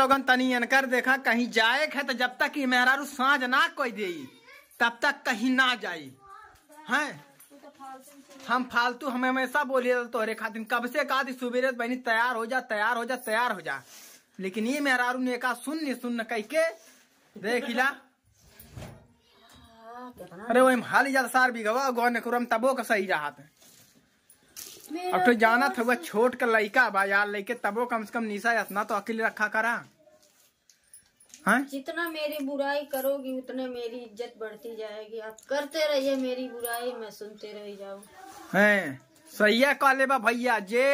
लोगन तनी अनकर देखा कहीं जाए है तो जब तक मेहरारू साँझ ना कोई दे तब तक कहीं ना जाई है हम फालतू हम हमेशा बोलिए तो तोहरे खातिर कब से कहा सुबेरे बहनी तैयार हो जा तैयार हो जा तैयार हो जा लेकिन ये मेहरारू ने कहा सुन नहीं सुन कह के देख ला अरे वही हाल ही ज्यादा सार भी गवा गौन कुरम तबो का सही रहा था अब तो जाना था वह छोट का लड़का बाजार लेके तबो कम से कम निशा इतना तो अकेले रखा करा हाँ जितना मेरी बुराई करोगी उतने मेरी इज्जत बढ़ती जाएगी आप करते रहिए मेरी बुराई मैं सुनते रह जाऊँ है सैया कहले बा भैया जे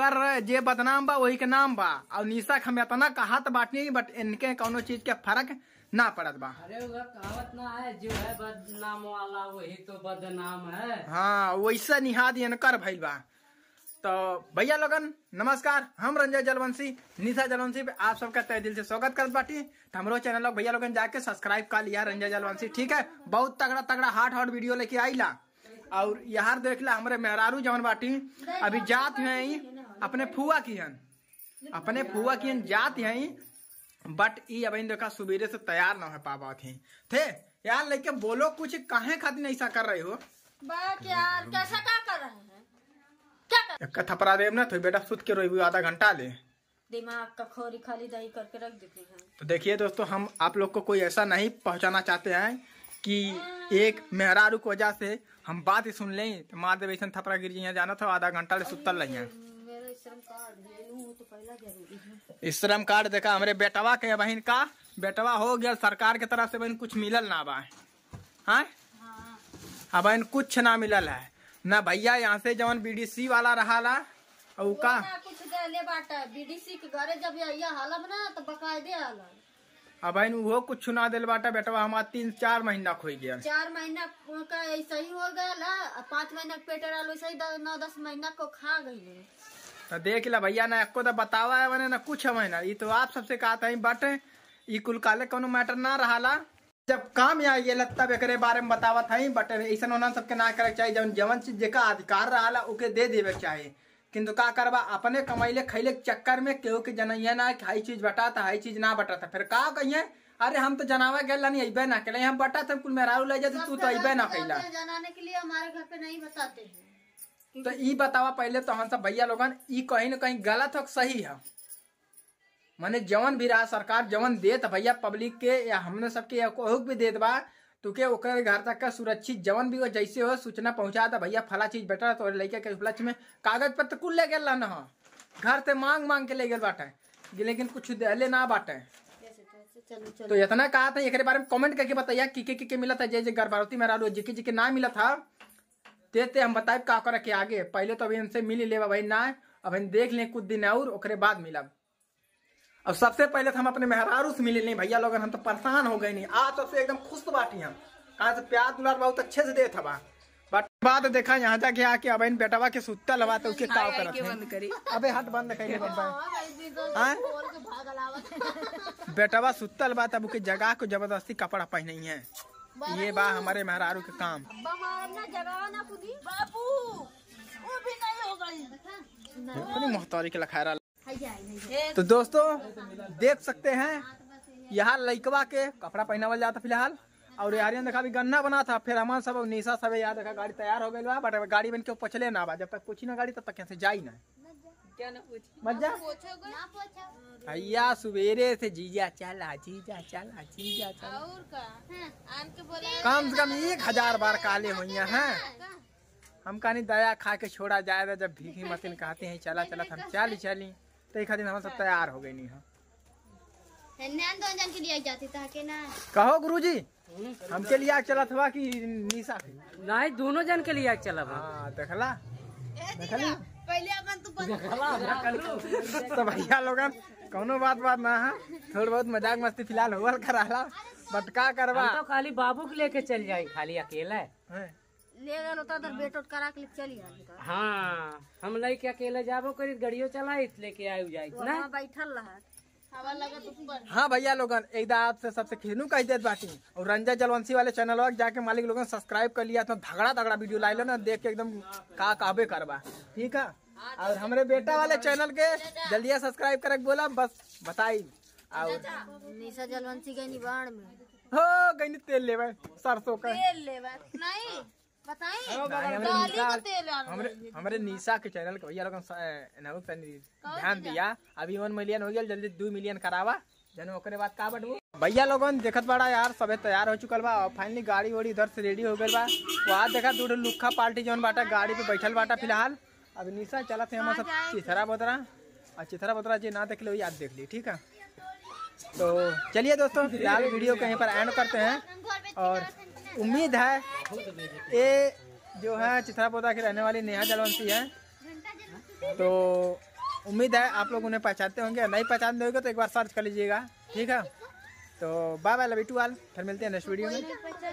कर जे बदनाम बा वही के नाम बा और निशा हम इतना कहा तो बाटनी बट इनके कोनो चीज के फर्क ना पड़त बा अरे कहावत ना है जो है बदनाम वाला वही तो बदनाम है हाँ वैसा निहाद इनकर भैल बा तो भैया लोगन नमस्कार हम रंजय जलवंशी निशा जलवंशी पे आप सबका तय दिल से स्वागत करते बाटी तो हमारे चैनल भैया लोगन जाके सब्सक्राइब कर लिया रंजय जलवंशी ठीक है बहुत तगड़ा तगड़ा हार्ड हार्ड वीडियो लेके आईला और यहाँ देख ला हमारे मेहरारू जवन बाटी अभी जात है अपने फुआ की हन अपने फुआ की जात है बट ये अब देखा सुबेरे से तैयार ना हो पावा थी थे यार लेके बोलो कुछ कहे खातिर ऐसा कर रहे हो यार कैसा क्या कर रहे हैं क्या कर थपरा देव ना तो बेटा सुत के रोई आधा घंटा ले दिमाग का खोरी खाली दही करके रख देते हैं तो देखिए दोस्तों हम आप लोग को कोई ऐसा नहीं पहुंचाना चाहते हैं कि हाँ। एक मेहरारू की वजह से हम बात ही सुन ले तो माँ देव ऐसा थपरा गिर जाना था आधा घंटा ले सुतल रही है तो श्रम कार्ड देखा हमारे बेटवा के बहन का बेटवा हो गया सरकार के तरफ से बहन कुछ मिलल ना बा हाँ, हाँ।, हाँ कुछ ना मिलल है ना भैया यहाँ से जवन बीडीसी वाला रहा ला और का कुछ देले बाटा बीडीसी के घरे जब आइया हालम ना तो बकायदे आला अब इन वो कुछ ना दिल बाटा बेटा हमारा तीन चार महीना खोई गया चार महीना का ऐसा ही हो गया पाँच महीना पेट आलू सही ही नौ दस महीना को खा गई तो देख ला भैया ना एको तो बतावा है मैंने ना कुछ है महीना ये तो आप सबसे कहा था बट ये कुल काले कोनो मैटर ना रहा ला जब काम या ये लत्ता बेकरे बारे में बतावा था बट ऐसा होना सबके ना करे चाहिए जब जवन चीज जेका अधिकार रहा उके दे देवे चाहिए किंतु का करवा अपने कमैले खैले चक्कर में केहू के जनैया ना हाई चीज बटा था हाई चीज ना बटा था फिर का कहिए अरे हम तो जनावा गए नहीं अबे ना कले हम बटा था कुल मेहरारू ले जाते तू तो अबे ना कैला जनाने के लिए हमारे घर पे नहीं बताते हैं तो ई बतावा पहले तो हम सब भैया लोगन ई कहीं ना कहीं गलत हो सही है माने जवन भी रहा सरकार जवन देत भैया पब्लिक के या हमने सबके हुक भी देत बा तो के ओकर घर तक का सुरक्षित जवन भी हो जैसे हो सूचना पहुंचा था भैया फला चीज बेटर तो लैके के उपलक्ष में कागज पत्र तो कुल ले गया ना घर से मांग मांग के ले गए बाटे लेकिन कुछ दहले ना बाटे तो इतना कहा था एक बारे में कमेंट करके बताइए कि के, के, मिला था जय जय गर्भवती में रहू जिके जिके ना मिला था ते ते हम बताए का करके आगे पहले तो अभी इनसे ही ले भाई ना अब हम देख लें कुछ दिन और बाद मिला अब सबसे पहले तो हम अपने मेहरारू से मिले नहीं भैया लोग हम तो परेशान हो गए नहीं आज सबसे तो एकदम खुश बाटी हम कहा से प्याज दुलार बहुत अच्छे से दे था बा बट बाद देखा यहाँ जाके आके अब इन बेटवा के सुत्ता लगा तो उसके काव कर अबे हट बंद कर हाँ, तो हाँ? बेटवा सुत्ता लगा तब उसके जगह को जबरदस्ती कपड़ा पहने है ये बा हमारे मेहरारू के काम बापू मोहतारी के लखरा तो दोस्तों देख सकते हैं यहाँ लइकवा के कपड़ा पहनावल जाता फिलहाल और यार देखा अभी गन्ना बना था फिर हमारे सब निशा सब यार देखा गाड़ी तैयार हो गई बट गाड़ी बन के पचले ना बा जब तक पूछी ना गाड़ी तब तक कैसे से जाई ना मजा भैया सवेरे से जीजा चला जीजा चला जीजा चला हाँ। कम से कम एक हजार बार काले हुई हाँ। है हम कहानी दया खा के छोड़ा जाए जब भीखी मतीन कहते हैं चला चला हम चल चली तो खातिर हम सब तैयार हो गई नहीं कहो गुरु जी के लिए आग चला था कि निशा नहीं दोनों जन के लिए आग चला हाँ, देखला देखला पहले अपन तू तो भैया लोग कोनो बात बात ना है थोड़ा बहुत मजाक मस्ती फिलहाल होल कराला तो- बट का करवा तो खाली बाबू के लेके चल जाए खाली अकेला है, है ले गल उधर बेट करा के चली तो। हां हम लई के अकेले जाबो करी गाड़ियो चलाइत लेके जाइत ना हां बैठल तो हाँ भैया लोगन आपसे सबसे कह बाटी और रंजा जलवंशी वाले चैनल वा जाके मालिक लोगन सब्सक्राइब कर लिया तो धगड़ा धगड़ा वीडियो लाइल ना देख के एकदम का काबे करवा ठीक है और हमारे बेटा वाले चैनल के जल्दी सब्सक्राइब करे बोला बस बताई और निशा जलवंशी गई बाढ़ में हो गई तेल लेवा सरसों का तेल नहीं हमारे निशा के चैनल के भैया लोग ध्यान दिया अभी वन मिलियन हो गया जल्दी दू मिलियन करावा जन ओकरे बाद का बटबू भैया लोगन देखत बड़ा यार सब तैयार हो चुकल बा और फाइनली गाड़ी वोड़ी इधर से रेडी हो गई बा वहाँ तो देखा दूर लुखा पार्टी जोन बाटा गाड़ी पे बैठल बाटा फिलहाल अब निशा चला थे हमारे चिथरा बोतरा और चिथरा बोतरा जी ना देख लो याद देख ली ठीक है तो चलिए दोस्तों फिलहाल वीडियो कहीं पर एंड करते हैं और उम्मीद है ये जो है चित्रा पौधा की रहने वाली नेहा जलवंशी है तो उम्मीद है आप लोग उन्हें पहचानते होंगे नहीं पहचानते होंगे तो एक बार सर्च कर लीजिएगा ठीक है तो bye bye love to all फिर मिलते हैं नेक्स्ट वीडियो में